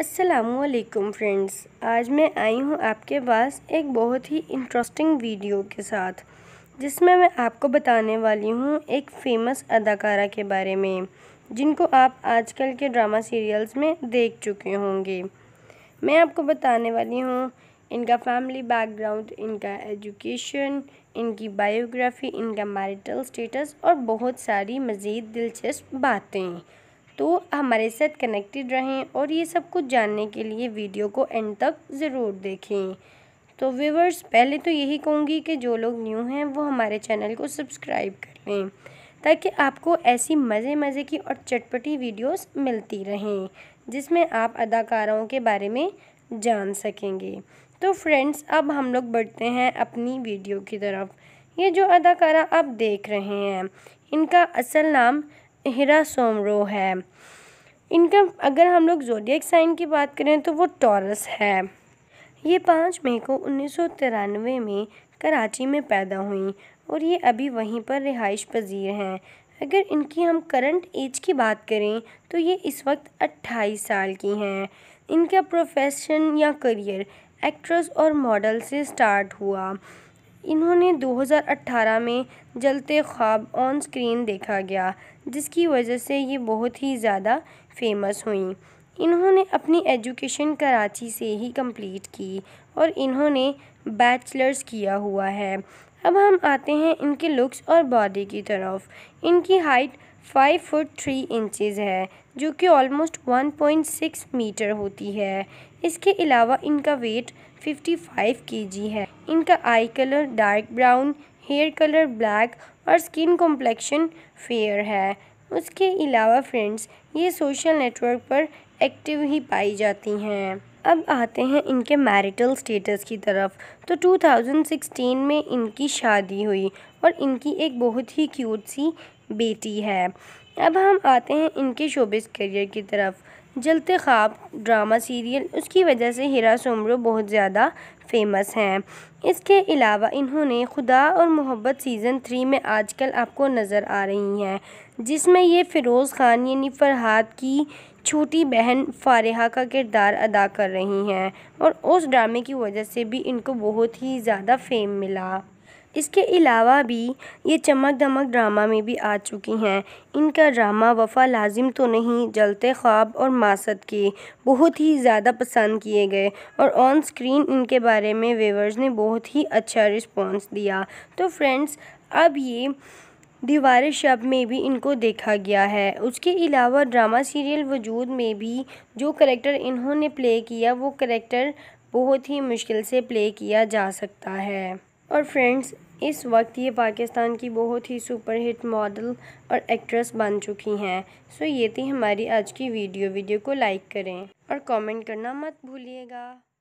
असलकुम फ्रेंड्स आज मैं आई हूँ आपके पास एक बहुत ही इंटरेस्टिंग वीडियो के साथ जिसमें मैं आपको बताने वाली हूँ एक फ़ेमस अदाकारा के बारे में जिनको आप आजकल के ड्रामा सीरियल्स में देख चुके होंगे मैं आपको बताने वाली हूँ इनका फैमिली बैकग्राउंड इनका एजुकेशन इनकी बायोग्राफी इनका मैरिटल स्टेटस और बहुत सारी मज़ीद दिलचस्प बातें तो हमारे साथ कनेक्टेड रहें और ये सब कुछ जानने के लिए वीडियो को एंड तक ज़रूर देखें तो व्यूवर्स पहले तो यही कहूँगी कि जो लोग न्यू हैं वो हमारे चैनल को सब्सक्राइब कर लें ताकि आपको ऐसी मज़े मज़े की और चटपटी वीडियोस मिलती रहें जिसमें आप अदाकारों के बारे में जान सकेंगे तो फ्रेंड्स अब हम लोग बढ़ते हैं अपनी वीडियो की तरफ ये जो अदाकारा आप देख रहे हैं इनका असल नाम हिरा सोमरो है इनका अगर हम लोग जोडियक साइन की बात करें तो वो टॉरस है ये पाँच मई को उन्नीस में कराची में पैदा हुई और ये अभी वहीं पर रिहाइश पजीर हैं अगर इनकी हम करंट एज की बात करें तो ये इस वक्त 28 साल की हैं इनका प्रोफेशन या करियर एक्ट्रेस और मॉडल से स्टार्ट हुआ इन्होंने 2018 में जलते ख्वाब ऑन स्क्रीन देखा गया जिसकी वजह से ये बहुत ही ज़्यादा फेमस हुई इन्होंने अपनी एजुकेशन कराची से ही कंप्लीट की और इन्होंने बैचलर्स किया हुआ है अब हम आते हैं इनके लुक्स और बॉडी की तरफ इनकी height five foot three inches है जो कि almost one point six metre होती है इसके अलावा इनका वेट फिफ्टी फाइव के जी है इनका eye colour dark brown hair colour black और स्किन कॉम्प्लेक्शन फेयर है उसके अलावा फ्रेंड्स ये सोशल नेटवर्क पर एक्टिव ही पाई जाती हैं अब आते हैं इनके मैरिटल स्टेटस की तरफ तो 2016 में इनकी शादी हुई और इनकी एक बहुत ही क्यूट सी बेटी है अब हम आते हैं इनके शोबिस करियर की तरफ जलते ख्वाब ड्रामा सीरियल उसकी वजह से हिरा सोमरो बहुत ज़्यादा फेमस हैं इसके अलावा इन्होंने खुदा और मोहब्बत सीज़न थ्री में आजकल आपको नज़र आ रही हैं जिसमें ये फ़िरोज़ खान यानी फरहाद की छोटी बहन फारहा का किरदार अदा कर रही हैं और उस ड्रामे की वजह से भी इनको बहुत ही ज़्यादा फेम मिला इसके अलावा भी ये चमक दमक ड्रामा में भी आ चुकी हैं इनका ड्रामा वफ़ा लाजिम तो नहीं जलते ख्वाब और मासद के बहुत ही ज़्यादा पसंद किए गए और ऑन स्क्रीन इनके बारे में वेवर्स ने बहुत ही अच्छा रिस्पॉन्स दिया तो फ्रेंड्स अब ये दीवार शब में भी इनको देखा गया है उसके अलावा ड्रामा सीरियल वजूद में भी जो करेक्टर इन्होंने प्ले किया वो करेक्टर बहुत ही मुश्किल से प्ले किया जा सकता है और फ्रेंड्स इस वक्त ये पाकिस्तान की बहुत ही सुपरहिट मॉडल और एक्ट्रेस बन चुकी हैं सो ये थी हमारी आज की वीडियो वीडियो को लाइक करें और कमेंट करना मत भूलिएगा